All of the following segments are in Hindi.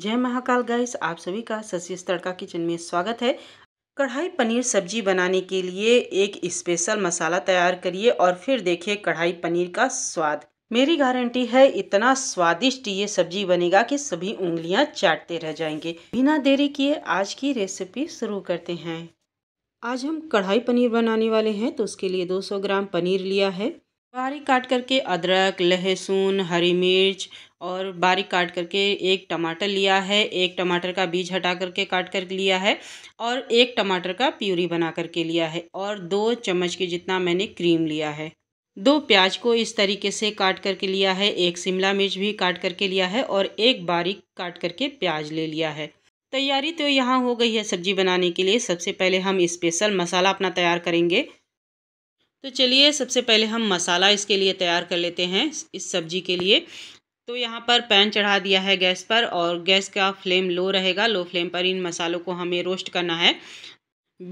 जय महाकाल गाइस आप सभी का ससीस तड़का किचन में स्वागत है कढ़ाई पनीर सब्जी बनाने के लिए एक स्पेशल मसाला तैयार करिए और फिर देखिए कढ़ाई पनीर का स्वाद मेरी गारंटी है इतना स्वादिष्ट ये सब्जी बनेगा कि सभी उंगलियां चाटते रह जाएंगे बिना देरी किए आज की रेसिपी शुरू करते हैं आज हम कढ़ाई पनीर बनाने वाले हैं तो उसके लिए 200 ग्राम पनीर लिया है बारीक काट करके अदरक लहसुन हरी मिर्च और बारीक काट करके एक टमाटर लिया है एक टमाटर का बीज हटा करके काट कर लिया है और एक टमाटर का प्यूरी बना करके लिया है और दो चम्मच के जितना मैंने क्रीम लिया है दो प्याज को इस तरीके से काट करके लिया है एक शिमला मिर्च भी काट करके लिया है और एक बारीक काट करके प्याज ले लिया है तैयारी तो यहाँ हो गई है सब्जी बनाने के लिए सबसे पहले हम स्पेशल मसाला अपना तैयार करेंगे तो चलिए सबसे पहले हम मसाला इसके लिए तैयार कर लेते हैं इस सब्जी के लिए तो यहाँ पर पैन चढ़ा दिया है गैस पर और गैस का फ्लेम लो रहेगा लो फ्लेम पर इन मसालों को हमें रोस्ट करना है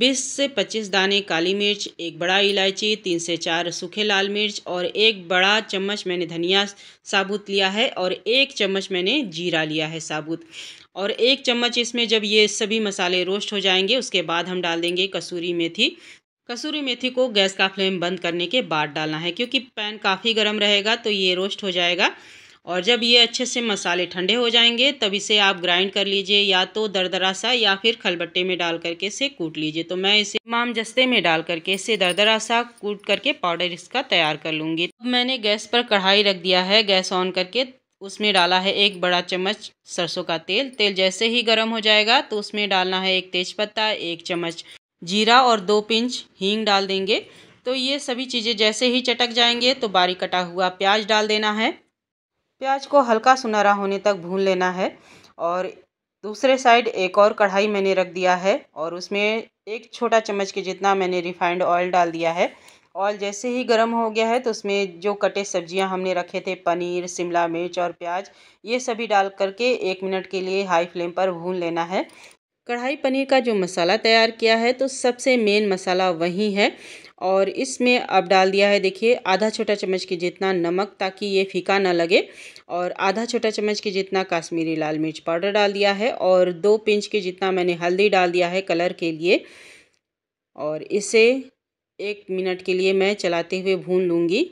20 से 25 दाने काली मिर्च एक बड़ा इलायची तीन से चार सूखे लाल मिर्च और एक बड़ा चम्मच मैंने धनिया साबुत लिया है और एक चम्मच मैंने जीरा लिया है साबुत और एक चम्मच इसमें जब ये सभी मसाले रोस्ट हो जाएंगे उसके बाद हम डाल देंगे कसूरी मेथी कसूरी मेथी को गैस का फ्लेम बंद करने के बाद डालना है क्योंकि पैन काफ़ी गर्म रहेगा तो ये रोस्ट हो जाएगा और जब ये अच्छे से मसाले ठंडे हो जाएंगे तब इसे आप ग्राइंड कर लीजिए या तो दरदरा सा या फिर खलबट्टे में डाल करके इसे कूट लीजिए तो मैं इसे माम जस्ते में डाल करके इसे दरदरा सा कूट करके पाउडर इसका तैयार कर लूँगी अब मैंने गैस पर कढ़ाई रख दिया है गैस ऑन करके उसमें डाला है एक बड़ा चम्मच सरसों का तेल तेल जैसे ही गर्म हो जाएगा तो उसमें डालना है एक तेज पत्ता एक चम्मच जीरा और दो पिंच हींग डाल देंगे तो ये सभी चीज़ें जैसे ही चटक जाएंगे तो बारीक कटा हुआ प्याज डाल देना है प्याज को हल्का सुनहरा होने तक भून लेना है और दूसरे साइड एक और कढ़ाई मैंने रख दिया है और उसमें एक छोटा चम्मच के जितना मैंने रिफाइंड ऑयल डाल दिया है ऑयल जैसे ही गर्म हो गया है तो उसमें जो कटे सब्जियां हमने रखे थे पनीर शिमला मिर्च और प्याज ये सभी डाल करके एक मिनट के लिए हाई फ्लेम पर भून लेना है कढ़ाई पनीर का जो मसाला तैयार किया है तो सबसे मेन मसाला वही है और इसमें अब डाल दिया है देखिए आधा छोटा चम्मच के जितना नमक ताकि ये फीका ना लगे और आधा छोटा चम्मच के जितना काश्मीरी लाल मिर्च पाउडर डाल दिया है और दो पिंच के जितना मैंने हल्दी डाल दिया है कलर के लिए और इसे एक मिनट के लिए मैं चलाते हुए भून लूँगी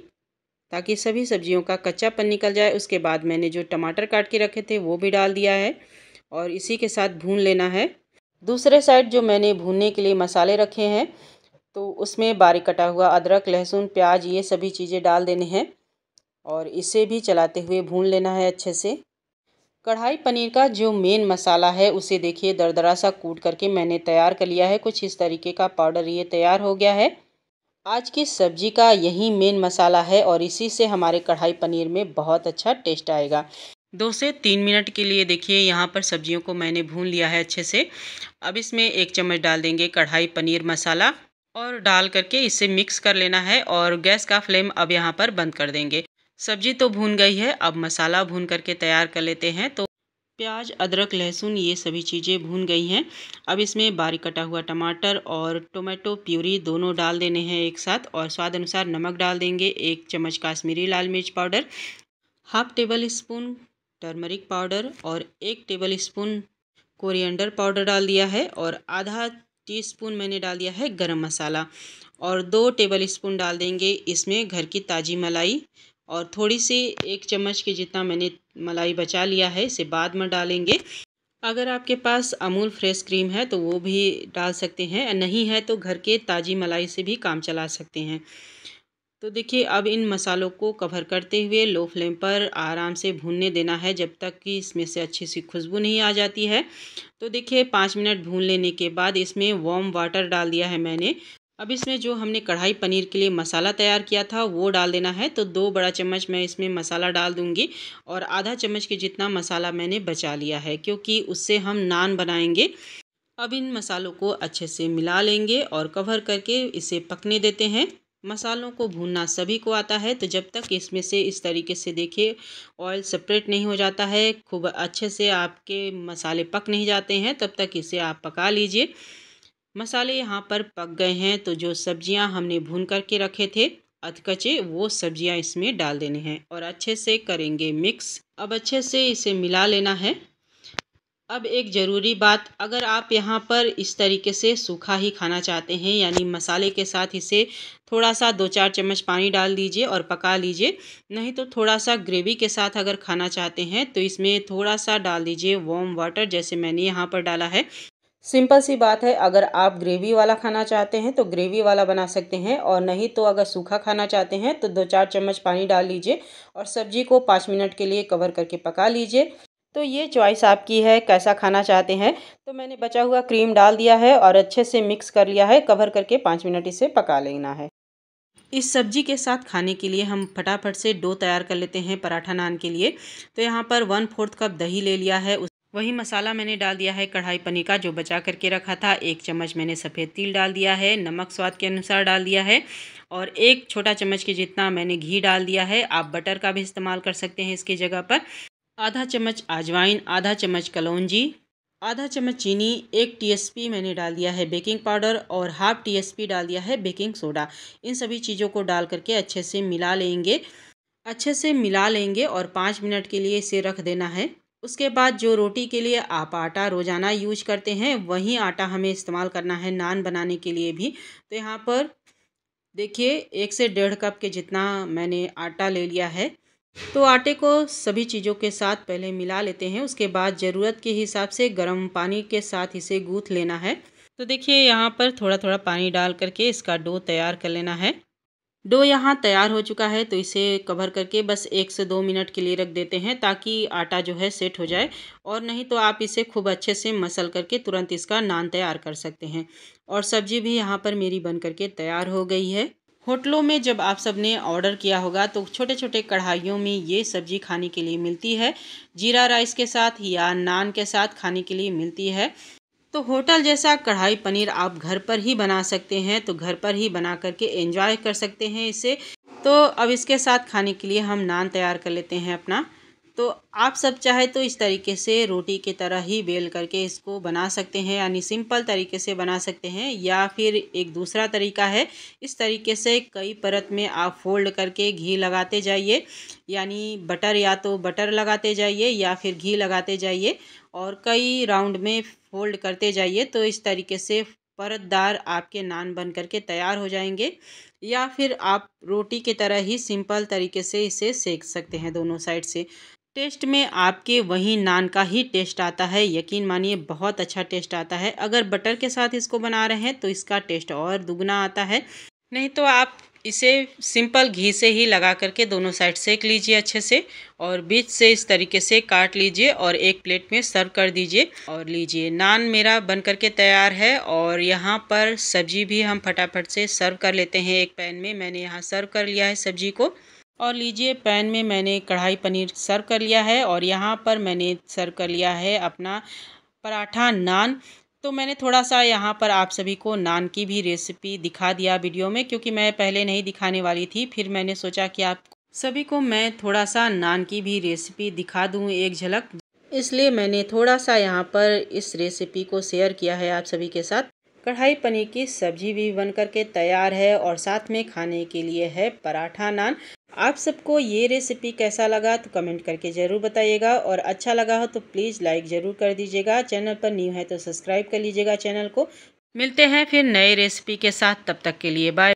ताकि सभी सब्जियों का कच्चापन निकल जाए उसके बाद मैंने जो टमाटर काट के रखे थे वो भी डाल दिया है और इसी के साथ भून लेना है दूसरे साइड जो मैंने भूनने के लिए मसाले रखे हैं तो उसमें बारीक कटा हुआ अदरक लहसुन प्याज ये सभी चीज़ें डाल देने हैं और इसे भी चलाते हुए भून लेना है अच्छे से कढ़ाई पनीर का जो मेन मसाला है उसे देखिए दरदरा सा कूट करके मैंने तैयार कर लिया है कुछ इस तरीके का पाउडर ये तैयार हो गया है आज की सब्जी का यही मेन मसाला है और इसी से हमारे कढ़ाई पनीर में बहुत अच्छा टेस्ट आएगा दो से तीन मिनट के लिए देखिए यहाँ पर सब्जियों को मैंने भून लिया है अच्छे से अब इसमें एक चम्मच डाल देंगे कढ़ाई पनीर मसाला और डाल करके इसे मिक्स कर लेना है और गैस का फ्लेम अब यहाँ पर बंद कर देंगे सब्जी तो भून गई है अब मसाला भून करके तैयार कर लेते हैं तो प्याज अदरक लहसुन ये सभी चीज़ें भून गई हैं अब इसमें बारीक कटा हुआ टमाटर और टोमेटो प्यूरी दोनों डाल देने हैं एक साथ और स्वाद अनुसार नमक डाल देंगे एक चम्मच काश्मीरी लाल मिर्च powder half tablespoon turmeric powder और एक टेबल स्पून कोरिएंडर पाउडर डाल दिया है और आधा टीस्पून मैंने डाल दिया है गरम मसाला और दो टेबल स्पून डाल देंगे इसमें घर की ताज़ी मलाई और थोड़ी सी एक चम्मच के जितना मैंने मलाई बचा लिया है इसे बाद में डालेंगे अगर आपके पास अमूल फ्रेश क्रीम है तो वो भी डाल सकते हैं नहीं है तो घर के ताज़ी मलाई से भी काम चला सकते हैं तो देखिए अब इन मसालों को कवर करते हुए लो फ्लेम पर आराम से भूनने देना है जब तक कि इसमें से अच्छी सी खुशबू नहीं आ जाती है तो देखिए पाँच मिनट भून लेने के बाद इसमें वार्म वाटर डाल दिया है मैंने अब इसमें जो हमने कढ़ाई पनीर के लिए मसाला तैयार किया था वो डाल देना है तो दो बड़ा चम्मच मैं इसमें मसाला डाल दूंगी और आधा चम्मच के जितना मसाला मैंने बचा लिया है क्योंकि उससे हम नान बनाएंगे अब इन मसालों को अच्छे से मिला लेंगे और कवर करके इसे पकने देते हैं मसालों को भूनना सभी को आता है तो जब तक इसमें से इस तरीके से देखिए ऑयल सेपरेट नहीं हो जाता है खूब अच्छे से आपके मसाले पक नहीं जाते हैं तब तक इसे आप पका लीजिए मसाले यहाँ पर पक गए हैं तो जो सब्जियाँ हमने भून करके रखे थे अधकचे वो सब्जियाँ इसमें डाल देने हैं और अच्छे से करेंगे मिक्स अब अच्छे से इसे मिला लेना है अब एक ज़रूरी बात अगर आप यहाँ पर इस तरीके से सूखा ही खाना चाहते हैं यानी मसाले के साथ इसे थोड़ा सा दो चार चम्मच पानी डाल दीजिए और पका लीजिए नहीं तो थोड़ा सा ग्रेवी के साथ अगर खाना चाहते हैं तो इसमें थोड़ा सा डाल दीजिए वॉम वाटर जैसे मैंने यहाँ पर डाला है सिंपल सी बात है अगर आप ग्रेवी वाला खाना चाहते हैं तो ग्रेवी वाला बना सकते हैं और नहीं तो अगर सूखा खाना चाहते हैं तो दो चार चम्मच पानी डाल लीजिए और सब्जी को पाँच मिनट के लिए कवर करके पका लीजिए तो ये चॉइस आपकी है कैसा खाना चाहते हैं तो मैंने बचा हुआ क्रीम डाल दिया है और अच्छे से मिक्स कर लिया है कवर करके पाँच मिनट इसे पका लेना है इस सब्जी के साथ खाने के लिए हम फटाफट से डो तैयार कर लेते हैं पराठा नान के लिए तो यहाँ पर वन फोर्थ कप दही ले लिया है उस वही मसाला मैंने डाल दिया है कढ़ाई पनीर का जो बचा करके रखा था एक चम्मच मैंने सफ़ेद तिल डाल दिया है नमक स्वाद के अनुसार डाल दिया है और एक छोटा चम्मच के जितना मैंने घी डाल दिया है आप बटर का भी इस्तेमाल कर सकते हैं इसकी जगह पर आधा चम्मच अजवाइन आधा चम्मच कलौजी आधा चम्मच चीनी एक टीएसपी मैंने डाल दिया है बेकिंग पाउडर और हाफ टीएसपी डाल दिया है बेकिंग सोडा इन सभी चीज़ों को डाल करके अच्छे से मिला लेंगे अच्छे से मिला लेंगे और पाँच मिनट के लिए इसे रख देना है उसके बाद जो रोटी के लिए आप आटा रोज़ाना यूज करते हैं वही आटा हमें इस्तेमाल करना है नान बनाने के लिए भी तो यहाँ पर देखिए एक से डेढ़ कप के जितना मैंने आटा ले लिया है तो आटे को सभी चीज़ों के साथ पहले मिला लेते हैं उसके बाद ज़रूरत के हिसाब से गर्म पानी के साथ इसे गूँथ लेना है तो देखिए यहाँ पर थोड़ा थोड़ा पानी डाल करके इसका डो तैयार कर लेना है डो यहाँ तैयार हो चुका है तो इसे कवर करके बस एक से दो मिनट के लिए रख देते हैं ताकि आटा जो है सेट हो जाए और नहीं तो आप इसे खूब अच्छे से मसल करके तुरंत इसका नान तैयार कर सकते हैं और सब्ज़ी भी यहाँ पर मेरी बन करके तैयार हो गई है होटलों में जब आप सब ने ऑर्डर किया होगा तो छोटे छोटे कढ़ाइयों में ये सब्ज़ी खाने के लिए मिलती है जीरा राइस के साथ या नान के साथ खाने के लिए मिलती है तो होटल जैसा कढ़ाई पनीर आप घर पर ही बना सकते हैं तो घर पर ही बना करके एंजॉय कर सकते हैं इसे तो अब इसके साथ खाने के लिए हम नान तैयार कर लेते हैं अपना तो आप सब चाहे तो इस तरीके से रोटी की तरह ही बेल करके इसको बना सकते हैं यानी सिंपल तरीके से बना सकते हैं या फिर एक दूसरा तरीका है इस तरीके से कई परत में आप फोल्ड करके घी लगाते जाइए यानी बटर या तो बटर लगाते जाइए या फिर घी लगाते जाइए और कई राउंड में फोल्ड करते जाइए तो इस तरीके से परतदार आपके नान बन करके तैयार हो जाएंगे या फिर आप रोटी की तरह ही सिंपल तरीके से इसे सेक सकते हैं दोनों साइड से टेस्ट में आपके वही नान का ही टेस्ट आता है यकीन मानिए बहुत अच्छा टेस्ट आता है अगर बटर के साथ इसको बना रहे हैं तो इसका टेस्ट और दुगना आता है नहीं तो आप इसे सिंपल घी से ही लगा करके दोनों साइड सेक लीजिए अच्छे से और बीच से इस तरीके से काट लीजिए और एक प्लेट में सर्व कर दीजिए और लीजिए नान मेरा बन करके तैयार है और यहाँ पर सब्जी भी हम फटाफट से सर्व कर लेते हैं एक पैन में मैंने यहाँ सर्व कर लिया है सब्जी को और लीजिए पैन में मैंने कढ़ाई पनीर सर्व कर लिया है और यहाँ पर मैंने सर्व कर लिया है अपना पराठा नान तो मैंने थोड़ा सा यहाँ पर आप सभी को नान की भी रेसिपी दिखा दिया वीडियो में क्योंकि मैं पहले नहीं दिखाने वाली थी फिर मैंने सोचा कि आप सभी को मैं थोड़ा सा नान की भी रेसिपी दिखा दूँ एक झलक इसलिए मैंने थोड़ा सा यहाँ पर इस रेसिपी को शेयर किया है आप सभी के साथ कढ़ाई पनीर की सब्जी भी बन करके तैयार है और साथ में खाने के लिए है पराठा नान आप सबको ये रेसिपी कैसा लगा तो कमेंट करके ज़रूर बताइएगा और अच्छा लगा हो तो प्लीज़ लाइक ज़रूर कर दीजिएगा चैनल पर न्यू है तो सब्सक्राइब कर लीजिएगा चैनल को मिलते हैं फिर नए रेसिपी के साथ तब तक के लिए बाय